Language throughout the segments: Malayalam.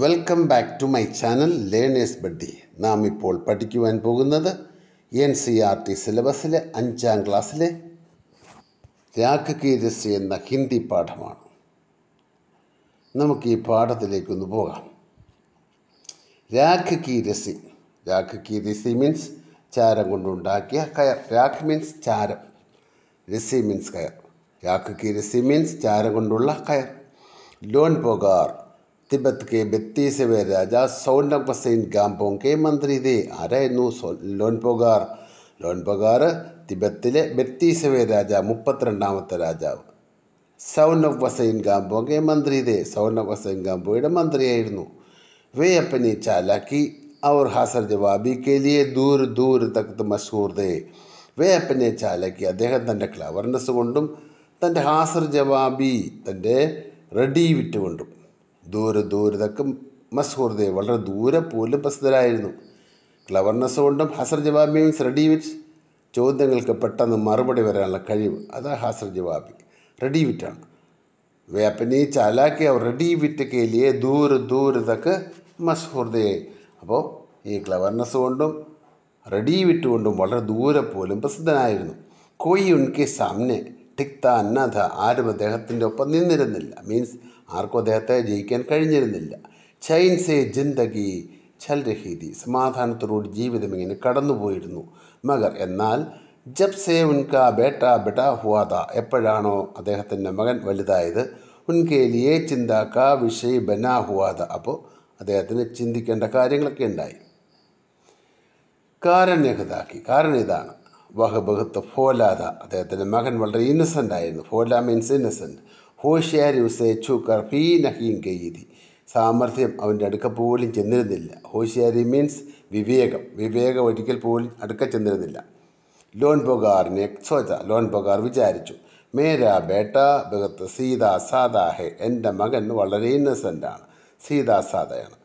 welcome back to my channel learners buddy നാം ഇപ്പോൾ പഠിക്കുവാൻ പോകുന്നത് എൻ സി ആർ ടി സിലബസിലെ അഞ്ചാം ക്ലാസ്സിലെ കീരസ് എന്ന ഹിന്ദി പാഠമാണ് നമുക്ക് ഈ പാഠത്തിലേക്കൊന്ന് പോകാം രാഖകീരസി കീരസി മീൻസ് ചാരം കൊണ്ടുണ്ടാക്കിയ കയർ രാഖ് മീൻസ് ചാരം രസി മീൻസ് കയർ കീരസി മീൻസ് ചാരം കൊണ്ടുള്ള കയർ ലോൺ പോകാർ तिब्बत के बत्तीसवें राजा सोनक बसैन गाम्पोंग के മന്ത്രി ദേ ആരായിരുന്നു ലോൻപോഗാർ ലോൻപോഗാർ തിബത്തിലെ ബത്തീസവേ രാജാവ് മുപ്പത്തിരണ്ടാമത്തെ രാജാവ് സൗനവ് വസൈൻ ഗാംബോങ്കെ മന്ത്രി ദേ സൗനവ് വസൈൻ ഗാംബോയുടെ മന്ത്രിയായിരുന്നു വേ അപ്പനി ചാലാക്കി और ഹാസർ ജവാബി കെ ലിയെ ദൂർ ദൂർ തക്ത് മഷൂർ ദേ വേ അപ്പനെ ചാലാക്കി അദ്ദേഹം തൻ്റെ ക്ലവർനെസ് കൊണ്ടും തൻ്റെ ഹാസർ ജവാബി തൻ്റെ റെഡീവിറ്റ് കൊണ്ടും ദൂരെ ദൂരെ ഇതൊക്കെ മസ്ഹൂർദേ വളരെ ദൂരെ പോലും പ്രസിദ്ധരായിരുന്നു ക്ലവർനെസ് കൊണ്ടും ഹസർ ജവാബിയും റെഡിവിറ്റ് ചോദ്യങ്ങൾക്ക് പെട്ടെന്ന് മറുപടി വരാനുള്ള കഴിവ് അതാ ഹസർ ജവാബി റെഡിവിറ്റാണ് വിറ്റാണ് വേപ്പനി ചാലാക്കി അവർ റെഡിവിറ്റ് വിറ്റ് ദൂരെ ദൂരെ തക്ക് മസ്ഹൂർദേ അപ്പോൾ ഈ ക്ലവർനെസ് കൊണ്ടും റെഡി കൊണ്ടും വളരെ ദൂരെ പോലും പ്രസിദ്ധനായിരുന്നു കൊയ് സാമ്നെ ടിക്ത അന്നഥ ആരും അദ്ദേഹത്തിൻ്റെ ഒപ്പം നിന്നിരുന്നില്ല മീൻസ് ആർക്കും അദ്ദേഹത്തെ ജയിക്കാൻ കഴിഞ്ഞിരുന്നില്ല ചൈൻ സേ ജിന്ദഗി ഛൽ രഹീതി സമാധാനത്തോടുകൂടി ജീവിതം ഇങ്ങനെ കടന്നുപോയിരുന്നു മകർ എന്നാൽ ജബ് സേ ഉൻക ബേട്ട ബെട്ട ഹുവാദ എപ്പോഴാണോ അദ്ദേഹത്തിൻ്റെ മകൻ വലുതായത് ഉൻകേ ലിയേ ചിന്ത വിഷയ് ബന ഹുവാദ അപ്പോൾ അദ്ദേഹത്തിന് ചിന്തിക്കേണ്ട കാര്യങ്ങളൊക്കെ ഉണ്ടായി കാരണ്യഹതാക്കി കാരണം ഇതാണ് വഹബഹത്ത് ഫോലാദ അദ്ദേഹത്തിൻ്റെ മകൻ വളരെ ഇന്നസെൻ്റ് ആയിരുന്നു ഫോല മീൻസ് ഇന്നസെൻറ്റ് ഹോഷ്യാരി ഉസേച്ചു കർഫീ നഹീം കെയ്തി സാമർഥ്യം അവൻ്റെ അടുക്ക പോലും ചെന്നിരുന്നില്ല ഹോഷ്യാരി മീൻസ് വിവേകം വിവേകം ഒരിക്കൽ പോലും അടുക്ക ചെന്നിരുന്നില്ല ലോൺ ബൊഗാറിനെ സോച്ച ലോൺ ബൊഗാർ വിചാരിച്ചു മേരാ ബേട്ട ബഹത്ത് സീതാ സാദാ ഹെ എൻ്റെ മകൻ വളരെ ഇന്നസെൻ്റാണ് സീതാ സാദയാണ്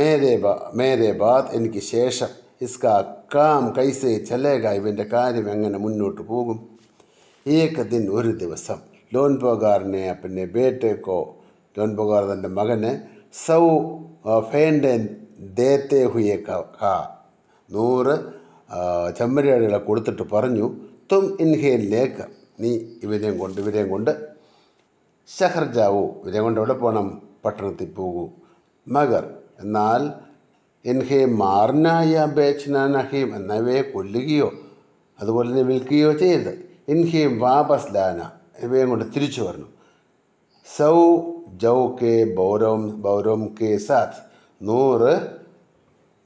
മേരേ ബാ മേരേ ബാദ് എനിക്ക് ശേഷം ഇസ്കാ കാം കൈസേ ചലേക ഇവൻ്റെ കാര്യം എങ്ങനെ മുന്നോട്ട് പോകും ഏകദിൻ ഒരു ദിവസം ലോൻ പോകാറിനെ പിന്നെ ബേറ്റേക്കോ ലോൻ പോകാർ തൻ്റെ മകന് സൗ ഫേൻ്റെ ദേത്തേ ഹുയെ ഖ നൂറ് ചെമ്മരിയാടികളെ കൊടുത്തിട്ട് പറഞ്ഞു തും ഇൻഹേലിലേക്ക് നീ ഇവരെയും കൊണ്ട് ഇവരെയും കൊണ്ട് ഷഹർജാവു ഇവരെ കൊണ്ട് എവിടെ പോകണം പട്ടണത്തിൽ പോകൂ മകർ എന്നാൽ എൻഹെ മാറിനായ ബേച്ച്നാനഹീം എന്നവയെ കൊല്ലുകയോ അതുപോലെ തന്നെ വിൽക്കുകയോ ചെയ്യരുത് എൻഹെ വാപസ് ലാന ഇവയും കൊണ്ട് തിരിച്ചു വരണം സൗ ജൗ കെ ബൗരവും ബൗരവും കെ സാത്ത് നൂറ്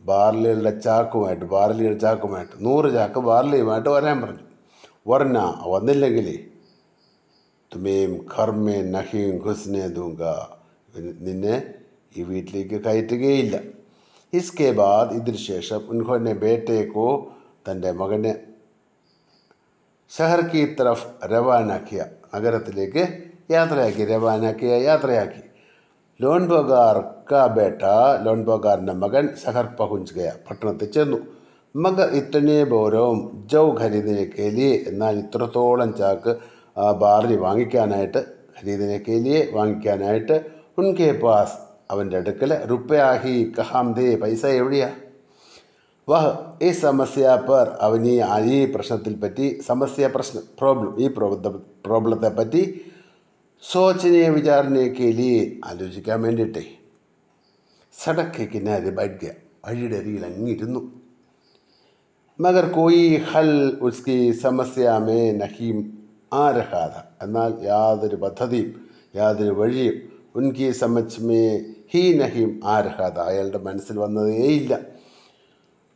ബാർലിയുടെ ചാക്കുമായിട്ട് ബാർലിയുടെ ചാക്കുമായിട്ട് നൂറ് ചാക്ക് ബാർലിയുമായിട്ട് വരാൻ പറഞ്ഞു വർണ്ണ വന്നില്ലെങ്കിൽ തുമേം ഖർമേ നഹീം ഹുസ്നെ ദുങ്ക നിന്നെ ഈ വീട്ടിലേക്ക് കയറ്റുകയില്ല ഇസ്കെ ബാദ് ഇതിനു ശേഷം ഉൻഹോനെ ബേട്ടേക്കോ തൻ്റെ മകനെ ഷഹർ കി തറഫ് രവാനാക്കിയ നഗരത്തിലേക്ക് യാത്രയാക്കി രവാനാക്കിയ യാത്രയാക്കി ലോൺബോഗാർ കാ ബേട്ട ലോൺബോഗാറിൻ്റെ മകൻ ഷഹർ പഹുഞ്ച് ഗയ പട്ടണത്തിൽ ചെന്നു മകർ ഇത്തനെ ബോരവും ജൗ ഖരീദിനെ കേലിയെ എന്നാൽ ഇത്രത്തോളം ചാക്ക് ആ ബാറിൽ വാങ്ങിക്കാനായിട്ട് ഖരീദിനെ കേലിയെ വാങ്ങിക്കാനായിട്ട് ഉൻകെ പാസ് അവൻ്റെ അടുക്കൽ റുപ്പയാഹി കഹാംദേ പൈസ എവിടെയാണ് वह इस समस्या पर അവന് ഈ പ്രശ്നത്തിൽ പറ്റി സമസ്യ പ്രശ്ന പ്രോബ്ലം ഈ പ്രോബ്ലത്തെ പറ്റി സോചനീയ വിചാരണയൊക്കെ ആലോചിക്കാൻ വേണ്ടിയിട്ട് സടക്ക് കിനാരെ ബൈക്ക് വഴിയുടെ അരിയിൽ അങ്ങിരുന്നു മകർ കോയി ഹൽ ഉസ്കി സമസ്യാമേ നഹീം ആരഹാത എന്നാൽ യാതൊരു പദ്ധതിയും യാതൊരു വഴിയും ഉൻകി സമച്ച് മേ ഹീ നഹീം ആരഹാത അയാളുടെ മനസ്സിൽ വന്നതേയില്ല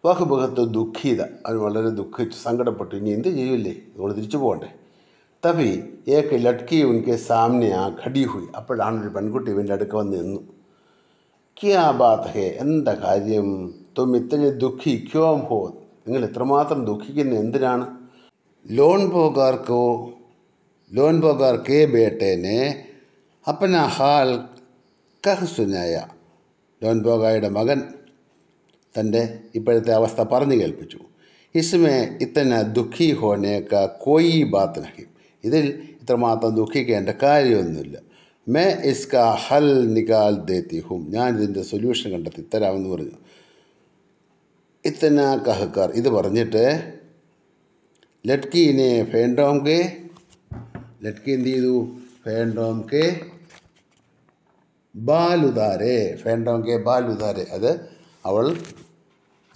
വഹുബഹത്ത് ദുഃഖിത അവൻ വളരെ ദുഃഖിച്ച് സങ്കടപ്പെട്ടു ഇനി എന്ത് ചെയ്യൂലേ നമ്മൾ തിരിച്ചു പോകണ്ടേ തവി ഏക്ക് ലട്കി ഉൻകെ സാമ്നെ ആ ഘടി ഹുയി അപ്പോഴാണ് ഒരു പെൺകുട്ടി ഇവൻ്റെ അടുക്ക വന്ന് നിന്നു ക്യാ ബാത് ഹേ എന്താ കാര്യം തും ഇത്ര ദുഃഖി ക്യോം ഹോ നിങ്ങൾ ഇത്രമാത്രം ദുഃഖിക്കുന്ന എന്തിനാണ് ലോൺ പോകാർക്കോ ലോൺ പോകാർ കെ ബേട്ടേനെ അപ്പന ഹാൽ കഹസുനായ സുനായ ലോൺ പോകായുടെ മകൻ തൻ്റെ ഇപ്പോഴത്തെ അവസ്ഥ പറഞ്ഞു കേൾപ്പിച്ചു ഇസ്മേ ഇത്തന്നെ ദുഃഖി ഹോനേക്ക കോയി ബാത്ത് നഹി ഇതിൽ ഇത്രമാത്രം ദുഃഖിക്കേണ്ട കാര്യമൊന്നുമില്ല മേ ഇസ്ക ഹൽ നികാൽ ദേത്തി ഹും ഞാൻ ഇതിൻ്റെ സൊല്യൂഷൻ കണ്ടെത്തി തരാമെന്ന് പറഞ്ഞു ഇത്തന കഹക്കാർ ഇത് പറഞ്ഞിട്ട് ലഡ്കീനെ ഫേൻഡോം കെ ലഡ്കി എന്ത് ചെയ്തു ഫേൻഡോം കെ ബാലുദാരെ ഫേൻഡോം കെ ബാലുദാരെ അത് അവൾ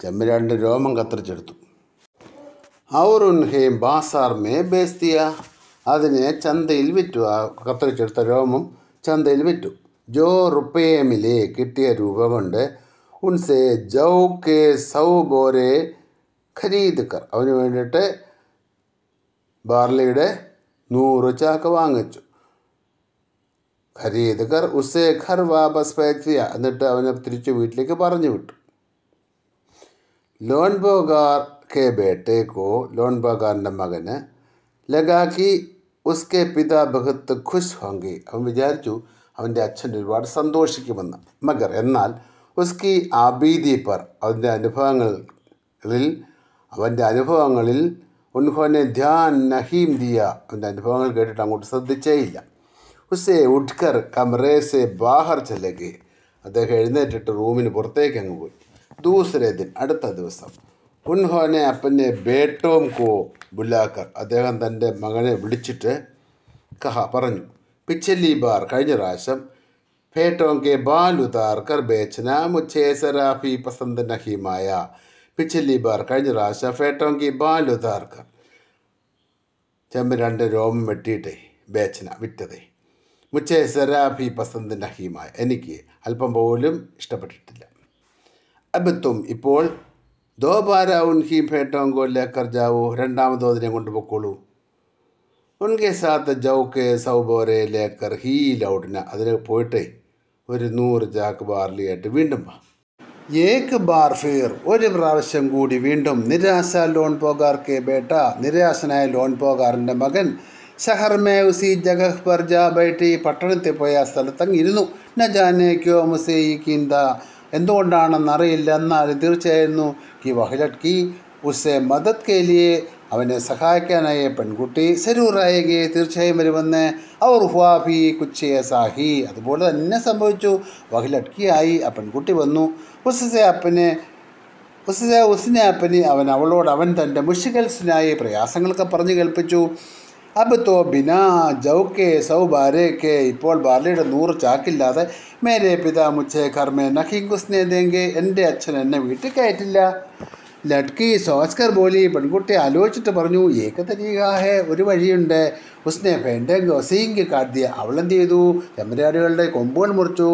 ചെമ്മരാൻ്റെ രോമം കത്തിരിച്ചെടുത്തു അവർ ഉൻഹയും ബാസാർ മേ ബേസ്തിയ അതിനെ ചന്തയിൽ വിറ്റു ആ കത്തിരിച്ചെടുത്ത രോമം ചന്തയിൽ വിറ്റു ജോ റുപ്പേമിലെ കിട്ടിയ രൂപ കൊണ്ട് ഉൺസെ ജൗ കെ സൗ ബോരെ ഖരീദ്ക്കർ അവന് വേണ്ടിയിട്ട് ബാർലിയുടെ നൂറ് ചാക്ക് വാങ്ങിച്ചു ഖരീദ് ഖർ ഉസേ ഖർ വാപസ് ഫേച്ചിയ എന്നിട്ട് അവനെ തിരിച്ചു വീട്ടിലേക്ക് പറഞ്ഞു വിട്ടു ലോൺ ബോഗാർ കെ ബേട്ടേക്കോ ലോൺ ബോഗാറിൻ്റെ മകന് ലഗാക്കി ഉസ്കെ പിതാ ബഹത്ത് ഖുഷ് ഹോങ്കി അവൻ വിചാരിച്ചു അവൻ്റെ അച്ഛൻ ഒരുപാട് സന്തോഷിക്കുമെന്ന് മകർ എന്നാൽ ഉസ്കി ആബീദി പർ അവൻ്റെ അനുഭവങ്ങളിൽ അവൻ്റെ അനുഭവങ്ങളിൽ ഉൻഹോനെ ധ്യാൻ നഹീം ദിയ അവൻ്റെ അനുഭവങ്ങൾ കേട്ടിട്ട് അങ്ങോട്ട് ശ്രദ്ധിച്ചേയില്ല ഹുസേ ഉഡ്കർ കമറേസെ ബാഹർ ചലകെ അദ്ദേഹം എഴുന്നേറ്റിട്ട് റൂമിന് പുറത്തേക്ക് അങ്ങ് പോയി ദൂസരേ ദിൻ അടുത്ത ദിവസം ഉൻഹോനെ അപ്പനെ ബേട്ടോം കോ ബുല്ലാക്കർ അദ്ദേഹം തൻ്റെ മകനെ വിളിച്ചിട്ട് കഹ പറഞ്ഞു പിച്ചല്ലി ബാർ കഴിഞ്ഞ പ്രാവശ്യം ഫേട്ടോം കെ ബാലുതാർക്കർ ബേച്ചന മുച്ചേ സരാഫി പസന്ത് നഹീമായ പിച്ചല്ലി ബാർ കഴിഞ്ഞ പ്രാവശ്യം ഫേട്ടോം കെ ബാലുതാർക്കർ ചെമ്പ് രണ്ട് രോമം വെട്ടിയിട്ടേ ബേച്ചന വിറ്റതേ മുച്ചേ സെറാഫി പസന്ത് നഹീമായ എനിക്ക് അല്പം പോലും ഇഷ്ടപ്പെട്ടിട്ടില്ല അബത്തും ഇപ്പോൾ ദോബാര ഉൻഹി ഫേട്ടോങ്കോ ലേക്കർ ജാവോ രണ്ടാമതോതിനെ കൊണ്ടുപോയിക്കോളൂ ഉൻകെ സാത്ത് ജൗക്ക് സൗബോരെ ലേക്കർ ഹീ ലൗഡിന അതിന് പോയിട്ട് ഒരു നൂറ് ജാക്ക് ബാർലിയായിട്ട് വീണ്ടും വാ ഏക്ക് ബാർ ഫീർ ഒരു പ്രാവശ്യം കൂടി വീണ്ടും നിരാശ ലോൺ പോകാർ കെ ബേട്ട നിരാശനായ ലോൺ പോകാറിൻ്റെ മകൻ ഷഹർമേ ഉസി ജഗഹ് പർജ ബൈട്ടി പട്ടണത്തിൽ പോയ സ്ഥലത്ത് സ്ഥലത്തങ്ങിരുന്നു നജാനെ ക്യോ മുസേയിക്കീന്ത എന്തുകൊണ്ടാണെന്നറിയില്ല എന്നാൽ തീർച്ചയായിരുന്നു കി വഹലട്ട് കി ഉസെ മദത് കേലിയെ അവനെ സഹായിക്കാനായ പെൺകുട്ടി സരൂറായകെ തീർച്ചയായും വരുമെന്ന് അവർ ഹുവാഫി കുച്ചേ സാഹി അതുപോലെ തന്നെ സംഭവിച്ചു വഹിലട്കിയായി ആ പെൺകുട്ടി വന്നു ഉസസെ അപ്പനെ ഉസസെ ഉസ്നെ അപ്പനെ അവൻ അവളോട് അവൻ തൻ്റെ മുഷികൽസിനായി പ്രയാസങ്ങളൊക്കെ പറഞ്ഞു കേൾപ്പിച്ചു അബ്തോ ബിനാ ജൗക്കെ സൗ ഇപ്പോൾ ബാലയുടെ നൂറ് ചാക്കില്ലാതെ മേരെ പിതാ മുച്ചേ കർമ്മേ നഹി കുസ്നെ ദേങ്കെ എൻ്റെ അച്ഛൻ എന്നെ വീട്ടിൽ കയറ്റില്ല ലഡ്കി സോസ്കർ ബോലി പെൺകുട്ടി ആലോചിച്ചിട്ട് പറഞ്ഞു ഏക തരീകാഹേ ഒരു വഴിയുണ്ട് ഉസ്നെ ഫെൻഡെങ്കോ സീങ്കി കാട്ടിയ അവൾ എന്ത് ചെയ്തു ചെമ്മരാടുകളുടെ കൊമ്പുകൾ മുറിച്ചു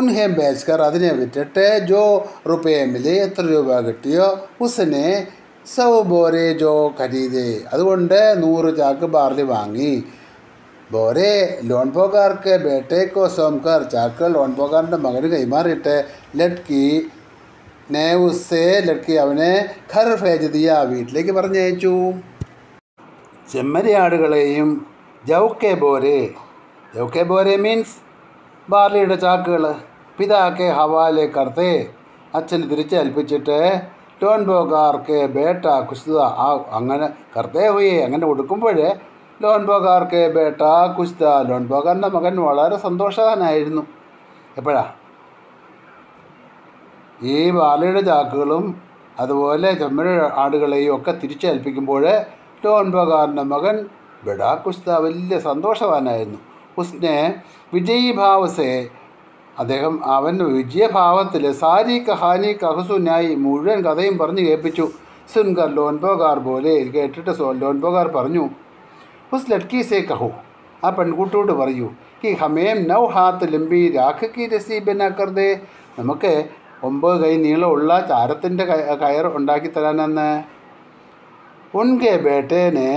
ഉൻഹെ ബേസ്കർ അതിനെ വിറ്റിട്ട് ജോ റുപ്പയെ മിലേ എത്ര രൂപ കിട്ടിയോ ഉസനെ സൗ ബോരേ ജോ ഖരീദേ അതുകൊണ്ട് നൂറ് ചാക്ക് ബാർലി വാങ്ങി ബോരെ ലോൺ പോകാർക്ക് ബേട്ടേക്കോ സോംകർ ചാക്ക് ലോൺ പോകാറിൻ്റെ മകന് കൈമാറിയിട്ട് ലഡ്കി നേവുസേ ലഡ്കി അവനെ ഖർ ഫേജതിയ വീട്ടിലേക്ക് പറഞ്ഞയച്ചു ചെമ്മരിയാടുകളെയും ജൗക്കെ ബോരെ ജൗക്കെ ബോരെ മീൻസ് ബാർലിയുടെ ചാക്കുകൾ പിതാക്കെ ഹവാലെ കർത്തേ അച്ഛന് തിരിച്ചേൽപ്പിച്ചിട്ട് ലോൻബോക്കാർക്ക് ബേട്ട കുസ്തുത ആ അങ്ങനെ കർത്തേവയെ അങ്ങനെ കൊടുക്കുമ്പോൾ ലോൻബോക്കാർക്ക് ബേട്ട കുസ്ത ലോൻബോക്കാരൻ്റെ മകൻ വളരെ സന്തോഷവാനായിരുന്നു എപ്പോഴാ ഈ വാലയുടെ ചാക്കുകളും അതുപോലെ ചെമ്മര ആടുകളെയും ഒക്കെ തിരിച്ചേൽപ്പിക്കുമ്പോൾ ലോൻബോക്കാരൻ്റെ മകൻ ബെടാ കുസ്ത വലിയ സന്തോഷവാനായിരുന്നു ഉസ്നെ വിജയീഭാവസെ അദ്ദേഹം അവൻ വിജയഭാവത്തിൽ സാരി കഹാനി കഹസുനായി മുഴുവൻ കഥയും പറഞ്ഞു കേൾപ്പിച്ചു സുൻകർ ലോൻപോകാർ പോലെ കേട്ടിട്ട് ലോൻപോകാർ പറഞ്ഞു ഉസ് ലഡ്കി സേ കഹു ആ പെൺകുട്ടിയോട് പറയൂ കി ഹമേം നൗ ഹാത്ത് ലിംബി രാഖ് കി രസി ബെനാക്കർദേ നമുക്ക് ഒമ്പത് കൈ നീളമുള്ള ചാരത്തിൻ്റെ കയർ ഉണ്ടാക്കി തരാനെന്ന് ഉൻകെ ബേട്ടേനെ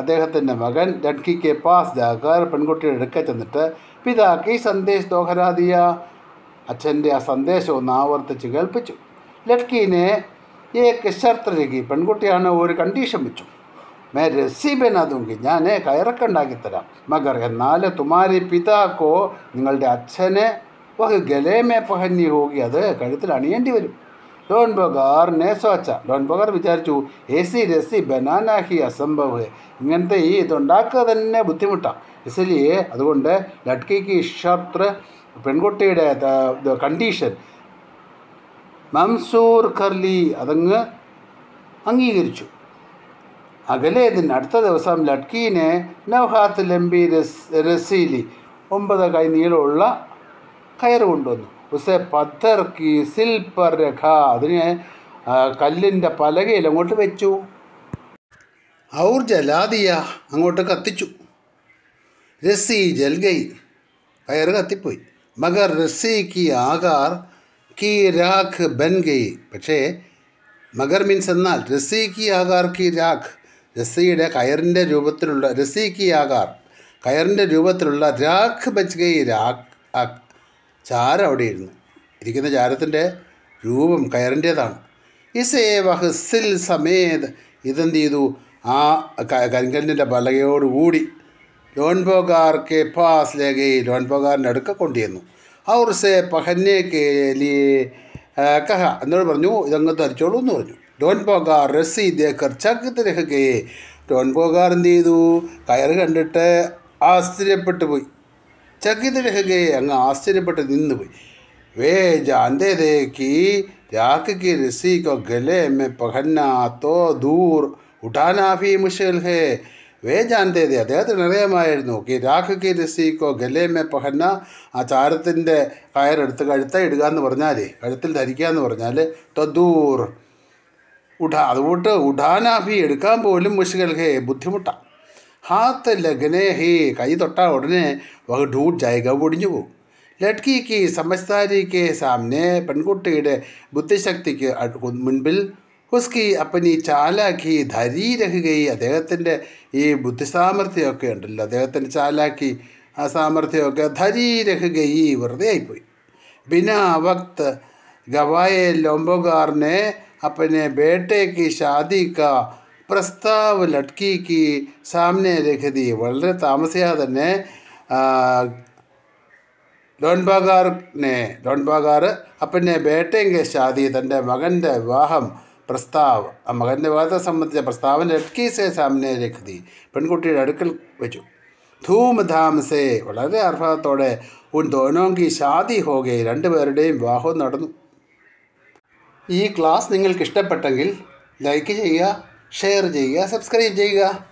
അദ്ദേഹത്തിൻ്റെ മകൻ ലഡ്കിക്ക് പാസ് ജാക്കർ പെൺകുട്ടിയുടെ അടുക്ക ചെന്നിട്ട് പിതാക്ക് ഈ സന്ദേശ ദോഹരാതിയ അച്ഛൻ്റെ ആ സന്ദേശം ഒന്ന് ആവർത്തിച്ച് കേൾപ്പിച്ചു ലഡ്കീനെ ഏക്ക് ശർത്തരകി പെൺകുട്ടിയാണ് ഒരു കണ്ടീഷൻ വെച്ചു മേ രസീബൻ അതുങ്കി ഞാൻ കയറൊക്കെ ഉണ്ടാക്കിത്തരാം മകർ എന്നാൽ തുമാരി പിതാക്കോ നിങ്ങളുടെ അച്ഛനെ വഹ് ഗലേമേ പഹന്യ ഹോകി അത് കഴുത്തിൽ അണിയേണ്ടി വരും ഡോൺ ബൊഗാറിനെ സോച്ച ഡോൺ ബൊഗാർ വിചാരിച്ചു എ സി രസി ബനാനാഹി അസംഭവ് ഇങ്ങനത്തെ ഈ ഇതുണ്ടാക്കുക തന്നെ ബുദ്ധിമുട്ടാണ് ഇസലിയെ അതുകൊണ്ട് ലഡ്കിക്ക് ഇഷത്ര പെൺകുട്ടിയുടെ കണ്ടീഷൻ മംസൂർ ഖർലി അതങ്ങ് അംഗീകരിച്ചു അകലെ ഇതിന് അടുത്ത ദിവസം ലഡ്കീനെ നവഹാത്ത് ലംബി രസീലി ഒമ്പത് കൈ നീളമുള്ള കയറ് കൊണ്ടുവന്നു ഉസേ പത്ഥർ കി സിൽ പർ രഖ അതിനെ കല്ലിൻ്റെ പലകയിൽ അങ്ങോട്ട് വെച്ചു ഔർ ജലാദിയ അങ്ങോട്ട് കത്തിച്ചു രസി ജൽഗൈ ഫയർ കത്തിപ്പോയി മകർ റസി കി ആകാർ കി രാഖ് ബൻ ഗൈ പക്ഷേ മകർ മീൻസ് എന്നാൽ റസി കി ആകാർ കി രാഖ് രസിയുടെ കയറിൻ്റെ രൂപത്തിലുള്ള രസി കി ആകാർ കയറിൻ്റെ രൂപത്തിലുള്ള രാഖ് ബച്ച് ഗൈ രാഖ് ചാരം അവിടെ ഇരുന്നു ഇരിക്കുന്ന ചാരത്തിൻ്റെ രൂപം കയറിൻ്റേതാണ് ഇസേവ ഹിസ്സിൽ സമേത് ഇതെന്ത് ചെയ്തു ആ കരിങ്കല്ലിൻ്റെ ബലകയോടുകൂടി ലോൺപോകാർ കെ പാസ് ലേഖയിൽ ലോൺപോകാറിൻ്റെ അടുക്ക കൊണ്ടുചെന്നു അവർ സേ പഹന്നെ കേലി കഹ എന്നോട് പറഞ്ഞു ഇതങ്ങ് തരിച്ചോളൂ എന്ന് പറഞ്ഞു ലോൺബോഗാർ റസി ദേഖർ ചക് തിരഹകയെ ലോൺപോകാർ എന്ത് ചെയ്തു കയറ് കണ്ടിട്ട് ആശ്ചര്യപ്പെട്ടു പോയി ചകിത് അങ്ങ് ആശ്ചര്യപ്പെട്ട് നിന്നുപോയി വേ जानते थे कि ഗലേ की रस्सी को गले में വേ ജാന്തേതി അദ്ദേഹത്തിന് നിറയമായിരുന്നു ഈ രാഖ് കി രസിക്കോ ഗലേമെ പഹന്ന ആ ചാരത്തിൻ്റെ കയറെടുത്ത് കഴുത്ത ഇടുക എന്ന് പറഞ്ഞാൽ കഴുത്തിൽ ധരിക്കുക എന്ന് പറഞ്ഞാൽ തോ ദൂർ ഉഠാ അതുകൊണ്ട് ഉഠാനാഭി എടുക്കാൻ പോലും മുഷികൽഹേ ബുദ്ധിമുട്ടാണ് ഹാത്ത് ലഗ്നെ ഹേ കൈ തൊട്ടാൽ ഉടനെ വഹ് ഡൂട്ട് ജായിക ഒടിഞ്ഞു പോകും ലഡ്കിക്ക് സമസ്താരിക്ക് സാമ്നെ പെൺകുട്ടിയുടെ ബുദ്ധിശക്തിക്ക് മുൻപിൽ ഹുസ്കി അപ്പനി ചാലാക്കി ധരി രഹുകയി അദ്ദേഹത്തിൻ്റെ ഈ ബുദ്ധിസാമർഥ്യമൊക്കെ ഉണ്ടല്ലോ അദ്ദേഹത്തിൻ്റെ ചാലാക്കി ആ സാമർഥ്യമൊക്കെ ധരി രഹുകയി വെറുതെ ആയിപ്പോയി ബിനാ വക്ത് ഗവായ ലോംബോഗാറിനെ അപ്പനെ ബേട്ടയ്ക്ക് की പ്രസ്താവ് ലഡ്കിക്ക് സാമ്നെ രഹതി വളരെ താമസിയാതെ തന്നെ ഡോൺബാഗാറിനെ ഡോൺബാഗാർ അപ്പനെ ബേട്ടയെങ്കിൽ ഷാദി തൻ്റെ മകൻ്റെ വിവാഹം പ്രസ്താവ് ആ മകൻ്റെ വിവാഹത്തെ സംബന്ധിച്ച പ്രസ്താവന ലഡ്കീസെ സാമ്നെ രഹതി പെൺകുട്ടിയുടെ അടുക്കൽ വെച്ചു ധാമസേ വളരെ അർഹതത്തോടെ ഉൻ ദോനോങ്കി ഷാദി ഹോകെ രണ്ടുപേരുടെയും വിവാഹവും നടന്നു ഈ ക്ലാസ് നിങ്ങൾക്ക് ഇഷ്ടപ്പെട്ടെങ്കിൽ ലൈക്ക് ചെയ്യുക ഷെയർ ചെയ്യുക സബ്സ്ക്രൈബ് ചെയ്യുക